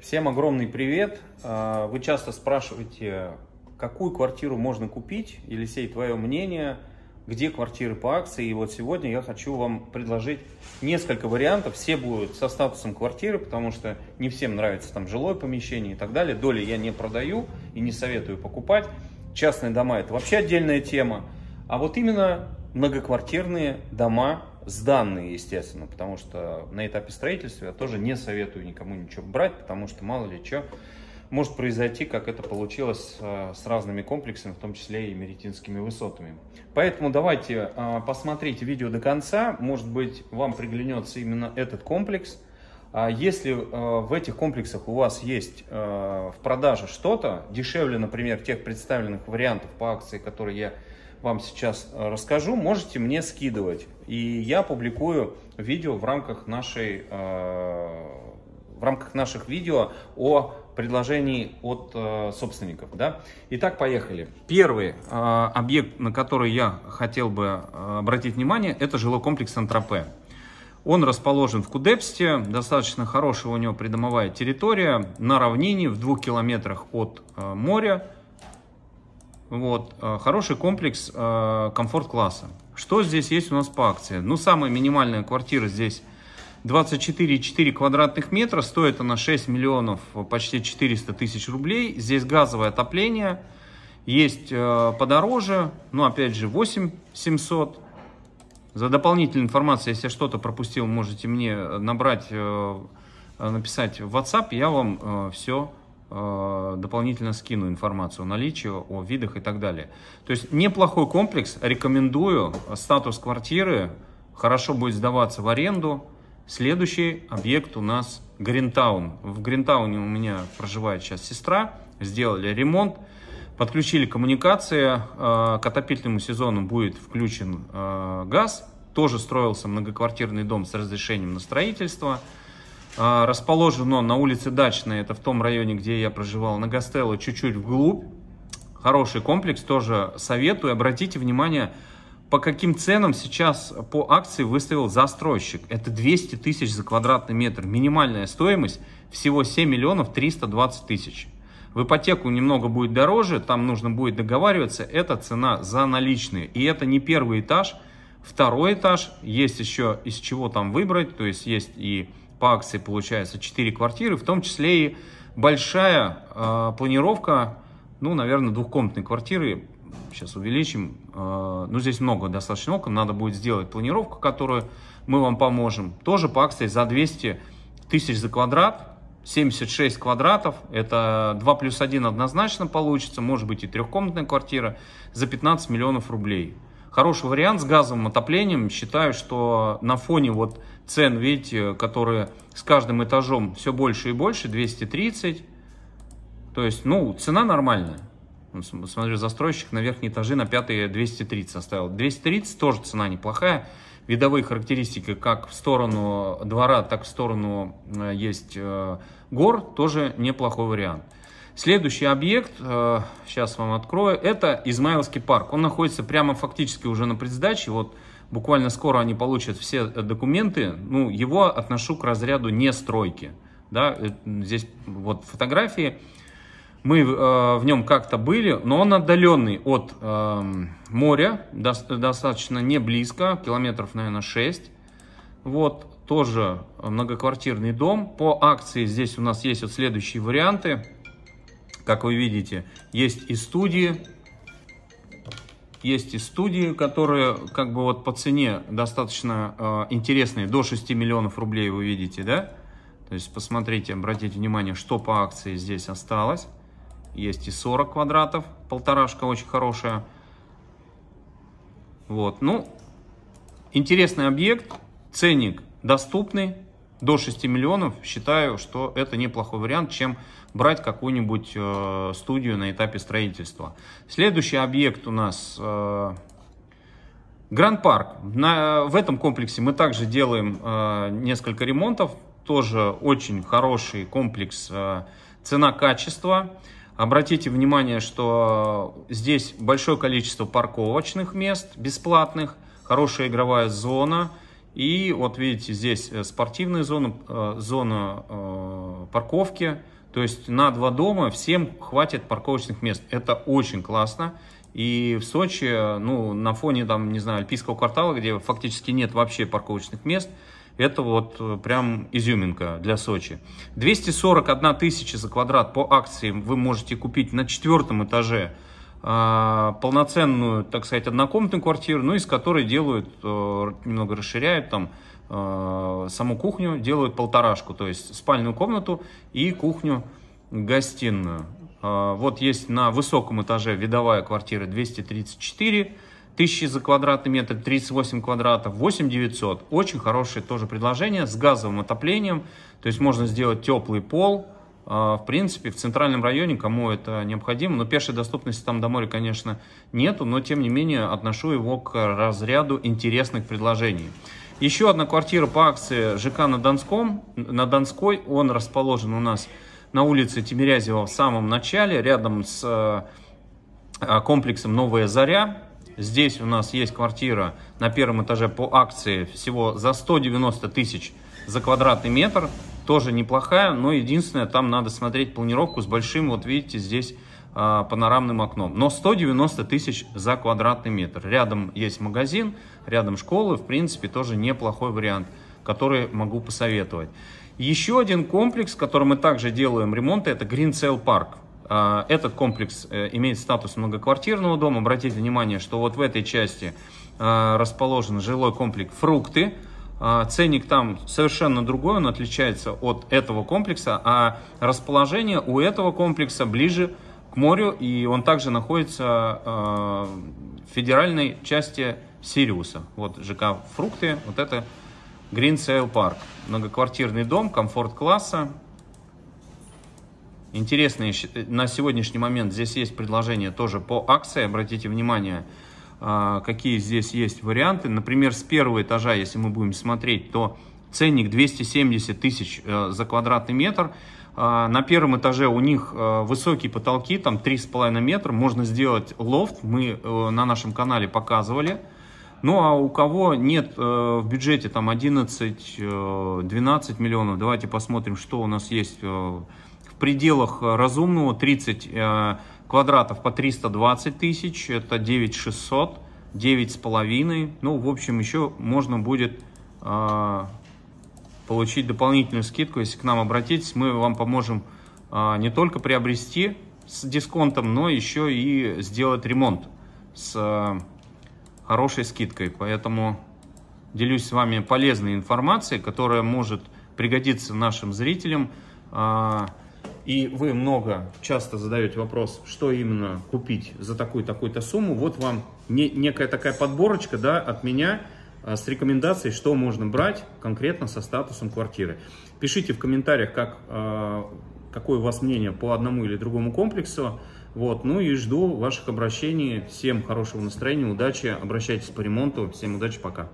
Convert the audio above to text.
Всем огромный привет. А, вы часто спрашиваете, какую квартиру можно купить. Елисей, твое мнение, где квартиры по акции. И вот сегодня я хочу вам предложить несколько вариантов. Все будут со статусом квартиры, потому что не всем нравится там жилое помещение и так далее. Доли я не продаю и не советую покупать. Частные дома – это вообще отдельная тема. А вот именно многоквартирные дома с сданные, естественно, потому что на этапе строительства я тоже не советую никому ничего брать, потому что мало ли что может произойти, как это получилось э, с разными комплексами, в том числе и меритинскими высотами. Поэтому давайте э, посмотрите видео до конца, может быть вам приглянется именно этот комплекс. А если э, в этих комплексах у вас есть в продаже что-то дешевле, например, тех представленных вариантов по акции, которые я вам сейчас э, расскажу, можете мне скидывать. И я публикую видео в рамках нашей э, в рамках наших видео о предложений от э, собственников. Да? Итак, поехали. Первый э, объект, на который я хотел бы э, обратить внимание, это жилой комплекс Антропе. Он расположен в Кудепсте, достаточно хорошая у него придомовая территория, на равнине в двух километрах от э, моря, вот, э, хороший комплекс э, комфорт-класса. Что здесь есть у нас по акции? Ну, самая минимальная квартира здесь 24,4 квадратных метра. Стоит она 6 миллионов, э, почти 400 тысяч рублей. Здесь газовое отопление. Есть подороже, ну, опять же, 8 700. За дополнительную информацию, если что-то пропустил, можете мне набрать, написать в WhatsApp. Я вам все Э, дополнительно скину информацию о наличии, о видах и так далее. То есть неплохой комплекс, рекомендую. Статус квартиры хорошо будет сдаваться в аренду. Следующий объект у нас Гринтаун. В Гринтауне у меня проживает сейчас сестра. Сделали ремонт, подключили коммуникации. Э, к отопительному сезону будет включен э, газ. Тоже строился многоквартирный дом с разрешением на строительство. А, Расположен он на улице Дачной, это в том районе, где я проживал, на Гастелло, чуть-чуть вглубь. Хороший комплекс, тоже советую. Обратите внимание, по каким ценам сейчас по акции выставил застройщик. Это 200 тысяч за квадратный метр. Минимальная стоимость всего 7 миллионов 320 тысяч. В ипотеку немного будет дороже, там нужно будет договариваться. Это цена за наличные. И это не первый этаж, второй этаж. Есть еще из чего там выбрать. То есть есть и по акции получается 4 квартиры, в том числе и большая э, планировка, ну, наверное, двухкомнатной квартиры. Сейчас увеличим. Э, ну, здесь много достаточно окон, надо будет сделать планировку, которую мы вам поможем. Тоже по акции за 200 тысяч за квадрат. 76 квадратов, это 2 плюс 1 однозначно получится, может быть и трехкомнатная квартира за 15 миллионов рублей хороший вариант с газовым отоплением. Считаю, что на фоне вот цен, видите, которые с каждым этажом все больше и больше, 230. То есть, ну, цена нормальная. Смотрю, застройщик на верхние этажи на пятые 230 оставил. 230 тоже цена неплохая. Видовые характеристики как в сторону двора, так в сторону э, есть э, гор, тоже неплохой вариант. Следующий объект, сейчас э, вам открою, это Измайловский парк. Он находится прямо фактически уже на предсдаче. Вот буквально скоро они получат все э, документы. Ну, его отношу к разряду не стройки. Да, э, здесь вот фотографии. Мы э, в нем как-то были, но он отдаленный от э, моря, до, достаточно не близко, километров, наверное, 6. Вот, тоже многоквартирный дом. По акции здесь у нас есть вот следующие варианты. Как вы видите, есть и студии, есть и студии, которые как бы вот по цене достаточно э, интересные, до 6 миллионов рублей вы видите, да? То есть посмотрите, обратите внимание, что по акции здесь осталось. Есть и 40 квадратов, полторашка очень хорошая. Вот, ну, интересный объект, ценник доступный, до 6 миллионов считаю, что это неплохой вариант, чем брать какую-нибудь э, студию на этапе строительства. Следующий объект у нас Гранд э, Парк. На, в этом комплексе мы также делаем э, несколько ремонтов. Тоже очень хороший комплекс цена-качество. Обратите внимание, что здесь большое количество парковочных мест, бесплатных, хорошая игровая зона – и вот видите, здесь э, спортивная зона, э, зона э, парковки. То есть на два дома всем хватит парковочных мест. Это очень классно. И в Сочи, ну, на фоне, там, не знаю, Альпийского квартала, где фактически нет вообще парковочных мест, это вот прям изюминка для Сочи. 241 тысяча за квадрат по акции вы можете купить на четвертом этаже а, полноценную, так сказать, однокомнатную квартиру, ну, из которой делают, э, немного расширяют там э, саму кухню, делают полторашку, то есть спальную комнату и кухню-гостиную. А, вот есть на высоком этаже видовая квартира 234 тысячи за квадратный метр, 38 квадратов, 8 900. Очень хорошее тоже предложение с газовым отоплением, то есть можно сделать теплый пол, а, в принципе, в центральном районе, кому это необходимо, но ну, пешей доступности там до моря, конечно, нету, но, тем не менее, отношу его к разряду интересных предложений. Еще одна квартира по акции ЖК на Донском, на Донской, он расположен у нас на улице Тимирязева в самом начале, рядом с э, а, комплексом «Новая заря», Здесь у нас есть квартира на первом этаже по акции всего за 190 тысяч за квадратный метр тоже неплохая, но единственное, там надо смотреть планировку с большим, вот видите, здесь э, панорамным окном. Но 190 тысяч за квадратный метр. Рядом есть магазин, рядом школы, в принципе, тоже неплохой вариант, который могу посоветовать. Еще один комплекс, который мы также делаем ремонты, это Green Cell Park. А, этот комплекс э, имеет статус многоквартирного дома. Обратите внимание, что вот в этой части а, расположен жилой комплекс «Фрукты», а, ценник там совершенно другой, он отличается от этого комплекса, а расположение у этого комплекса ближе к морю, и он также находится а, в федеральной части Сириуса. Вот ЖК «Фрукты», вот это Green Sail Park. Многоквартирный дом, комфорт-класса. Интересно, на сегодняшний момент здесь есть предложение тоже по акции. Обратите внимание, а, какие здесь есть варианты. Например, с первого этажа, если мы будем смотреть, то ценник 270 тысяч э, за квадратный метр. А, на первом этаже у них э, высокие потолки, там 3,5 метра. Можно сделать лофт, мы э, на нашем канале показывали. Ну а у кого нет в бюджете там 11-12 миллионов, давайте посмотрим, что у нас есть в пределах разумного 30 квадратов по 320 тысяч, это 9600, 9,5. Ну, в общем, еще можно будет э, получить дополнительную скидку, если к нам обратитесь. Мы вам поможем э, не только приобрести с дисконтом, но еще и сделать ремонт с э, хорошей скидкой. Поэтому делюсь с вами полезной информацией, которая может пригодиться нашим зрителям. Э, и вы много часто задаете вопрос, что именно купить за такую-такую-то сумму, вот вам не, некая такая подборочка да, от меня а, с рекомендацией, что можно брать конкретно со статусом квартиры. Пишите в комментариях, как, а, какое у вас мнение по одному или другому комплексу. Вот, ну и жду ваших обращений. Всем хорошего настроения, удачи, обращайтесь по ремонту. Всем удачи, пока.